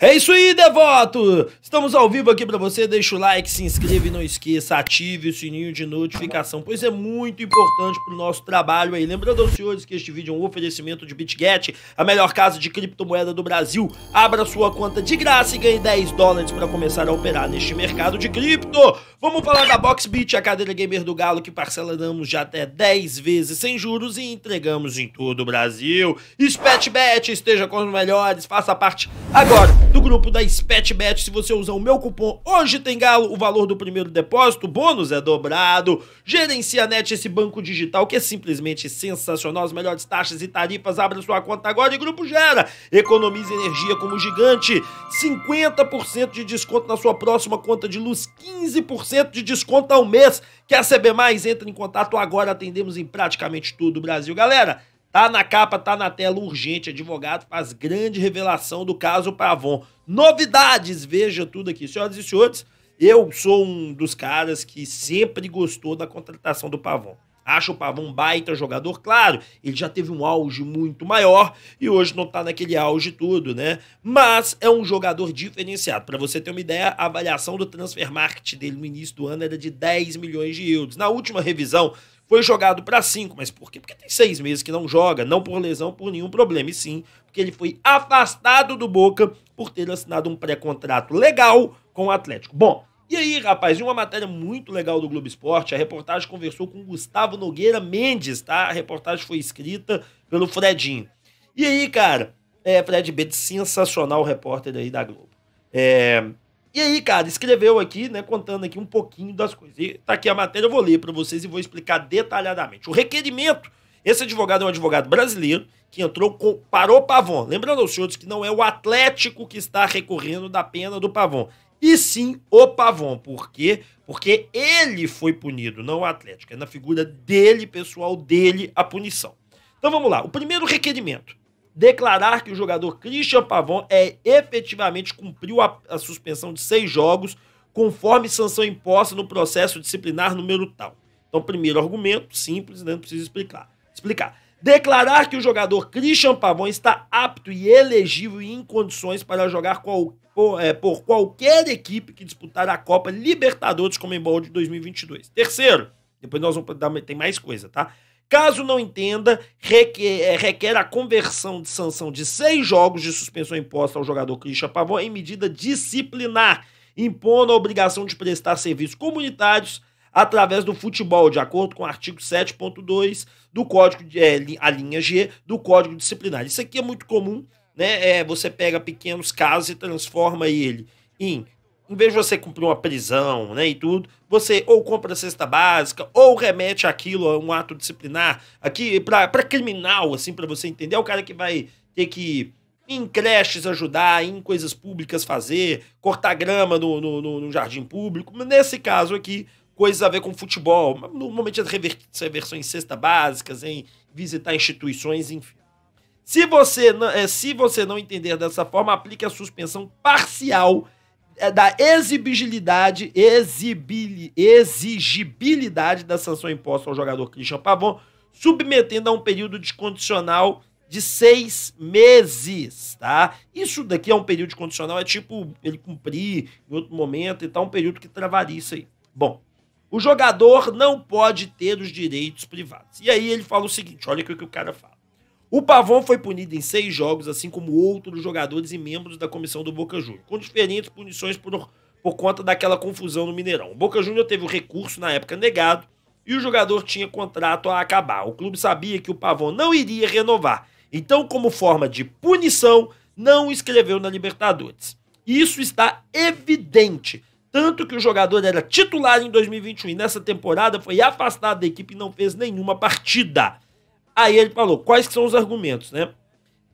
É isso aí, devoto! Estamos ao vivo aqui para você, deixa o like, se inscreve, não esqueça, ative o sininho de notificação, pois é muito importante para o nosso trabalho aí. Lembrando aos senhores que este vídeo é um oferecimento de BitGet, a melhor casa de criptomoeda do Brasil. Abra sua conta de graça e ganhe 10 dólares para começar a operar neste mercado de cripto. Vamos falar da BoxBit, a cadeira gamer do Galo que parcelamos já até 10 vezes sem juros e entregamos em todo o Brasil. SpetBet, esteja com os melhores, faça parte agora do grupo da SpetBet se você usar o meu cupom Hoje Tem Galo, o valor do primeiro depósito, bônus é dobrado. Gerencia Net, esse banco digital que é simplesmente sensacional. As melhores taxas e tarifas. Abra sua conta agora e Grupo Gera. Economize energia como gigante. 50% de desconto na sua próxima conta de luz. 15% de desconto ao mês. Quer saber mais? Entre em contato agora. Atendemos em praticamente todo o Brasil. Galera, Tá na capa, tá na tela, urgente. Advogado faz grande revelação do caso Pavon. Novidades, veja tudo aqui. Senhoras e senhores, eu sou um dos caras que sempre gostou da contratação do Pavon. Acho o Pavon um baita jogador, claro. Ele já teve um auge muito maior e hoje não tá naquele auge tudo, né? Mas é um jogador diferenciado. Para você ter uma ideia, a avaliação do transfer market dele no início do ano era de 10 milhões de euros. Na última revisão, foi jogado para cinco, mas por quê? Porque tem seis meses que não joga, não por lesão, por nenhum problema, e sim porque ele foi afastado do Boca por ter assinado um pré-contrato legal com o Atlético. Bom, e aí, rapaz, em uma matéria muito legal do Globo Esporte, a reportagem conversou com Gustavo Nogueira Mendes, tá? A reportagem foi escrita pelo Fredinho. E aí, cara, é, Fred Bede, sensacional repórter aí da Globo. É, e aí, cara, escreveu aqui, né, contando aqui um pouquinho das coisas. E tá aqui a matéria, eu vou ler para vocês e vou explicar detalhadamente. O requerimento, esse advogado é um advogado brasileiro que entrou com, para o Pavon. Lembrando aos senhores que não é o Atlético que está recorrendo da pena do Pavon, e sim o Pavon. Por quê? Porque ele foi punido, não o Atlético. É na figura dele, pessoal dele, a punição. Então vamos lá. O primeiro requerimento declarar que o jogador Christian Pavon é efetivamente cumpriu a, a suspensão de seis jogos, conforme sanção imposta no processo disciplinar número tal. Então, primeiro argumento, simples, né? não preciso explicar. explicar. Declarar que o jogador Christian Pavon está apto e elegível e em condições para jogar qual, por, é, por, qualquer equipe que disputar a Copa Libertadores Comembol de 2022. Terceiro, depois nós vamos dar, tem mais coisa, tá? Caso não entenda, requer, eh, requer, a conversão de sanção de seis jogos de suspensão imposta ao jogador Christian Pavon em medida disciplinar, impondo a obrigação de prestar serviços comunitários através do futebol, de acordo com o artigo 7.2 do Código de, eh, a linha G do Código Disciplinar. Isso aqui é muito comum, né? É, você pega pequenos casos e transforma ele em em vez de você cumprir uma prisão, né, e tudo, você ou compra a cesta básica, ou remete aquilo a um ato disciplinar, aqui para criminal, assim, para você entender, é o cara que vai ter que em creches ajudar, em coisas públicas fazer, cortar grama no, no, no, no jardim público. Nesse caso aqui, coisas a ver com futebol. Normalmente as reversões cesta básicas, em visitar instituições, enfim. Se você, não, eh, se você não entender dessa forma, aplique a suspensão parcial é da exigibilidade, exigibilidade da sanção imposta ao jogador Christian Pavon, submetendo a um período descondicional de seis meses, tá? Isso daqui é um período condicional, é tipo ele cumprir em outro momento e tal, um período que travaria isso aí. Bom, o jogador não pode ter os direitos privados. E aí ele fala o seguinte, olha o que o cara fala. O Pavon foi punido em seis jogos, assim como outros jogadores e membros da comissão do Boca Júnior, com diferentes punições por, por conta daquela confusão no Mineirão. O Boca Júnior teve o recurso, na época, negado, e o jogador tinha contrato a acabar. O clube sabia que o Pavon não iria renovar. Então, como forma de punição, não escreveu na Libertadores. Isso está evidente. Tanto que o jogador era titular em 2021 e nessa temporada foi afastado da equipe e não fez nenhuma partida. Aí ele falou: quais são os argumentos, né?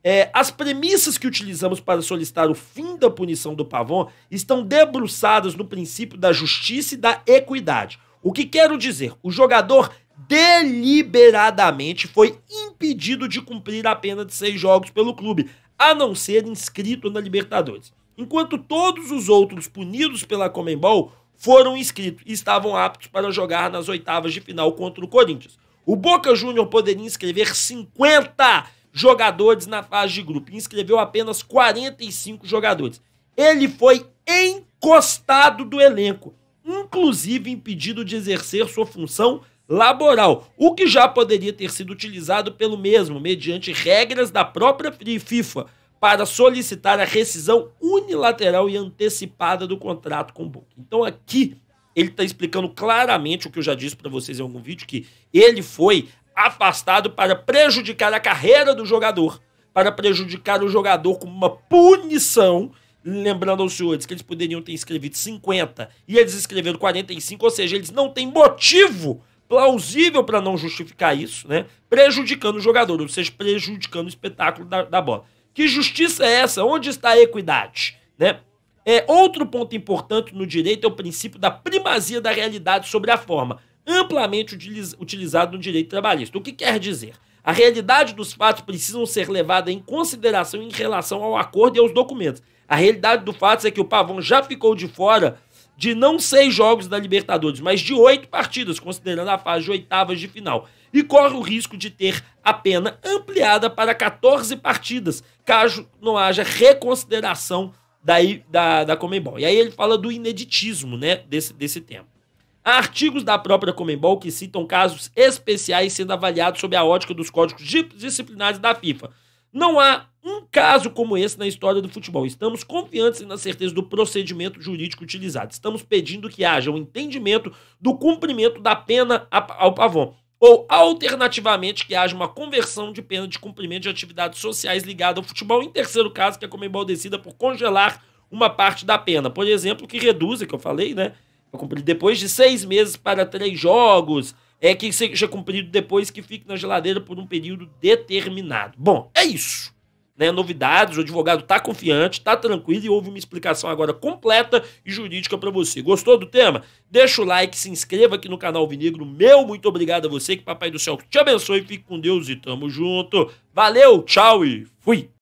É, as premissas que utilizamos para solicitar o fim da punição do Pavon estão debruçadas no princípio da justiça e da equidade. O que quero dizer? O jogador deliberadamente foi impedido de cumprir a pena de seis jogos pelo clube, a não ser inscrito na Libertadores. Enquanto todos os outros punidos pela Comembol foram inscritos e estavam aptos para jogar nas oitavas de final contra o Corinthians. O Boca Júnior poderia inscrever 50 jogadores na fase de grupo inscreveu apenas 45 jogadores. Ele foi encostado do elenco, inclusive impedido de exercer sua função laboral, o que já poderia ter sido utilizado pelo mesmo, mediante regras da própria FIFA, para solicitar a rescisão unilateral e antecipada do contrato com o Boca. Então aqui ele está explicando claramente o que eu já disse para vocês em algum vídeo, que ele foi afastado para prejudicar a carreira do jogador, para prejudicar o jogador com uma punição. Lembrando aos senhores que eles poderiam ter escrevido 50 e eles escreveram 45, ou seja, eles não têm motivo plausível para não justificar isso, né? Prejudicando o jogador, ou seja, prejudicando o espetáculo da, da bola. Que justiça é essa? Onde está a equidade? Né? É, outro ponto importante no direito é o princípio da primazia da realidade sobre a forma, amplamente utiliz, utilizado no direito trabalhista. O que quer dizer? A realidade dos fatos precisam ser levada em consideração em relação ao acordo e aos documentos. A realidade do fato é que o Pavão já ficou de fora de não seis jogos da Libertadores, mas de oito partidas, considerando a fase de oitavas de final, e corre o risco de ter a pena ampliada para 14 partidas, caso não haja reconsideração daí, da, da Comembol. E aí ele fala do ineditismo né, desse, desse tema. Há artigos da própria Comembol que citam casos especiais sendo avaliados sob a ótica dos códigos disciplinares da FIFA. Não há um caso como esse na história do futebol. Estamos confiantes na certeza do procedimento jurídico utilizado. Estamos pedindo que haja um entendimento do cumprimento da pena ao pavão ou alternativamente que haja uma conversão de pena de cumprimento de atividades sociais ligada ao futebol. Em terceiro caso, que a é Comembol decida por congelar uma parte da pena, por exemplo, que reduza, que eu falei, né? Depois de seis meses para três jogos, é que seja cumprido depois que fique na geladeira por um período determinado. Bom, é isso né, novidades, o advogado está confiante, está tranquilo e houve uma explicação agora completa e jurídica para você. Gostou do tema? Deixa o like, se inscreva aqui no canal Vinegro. Meu muito obrigado a você, que Papai do Céu te abençoe, fique com Deus e tamo junto. Valeu, tchau e fui!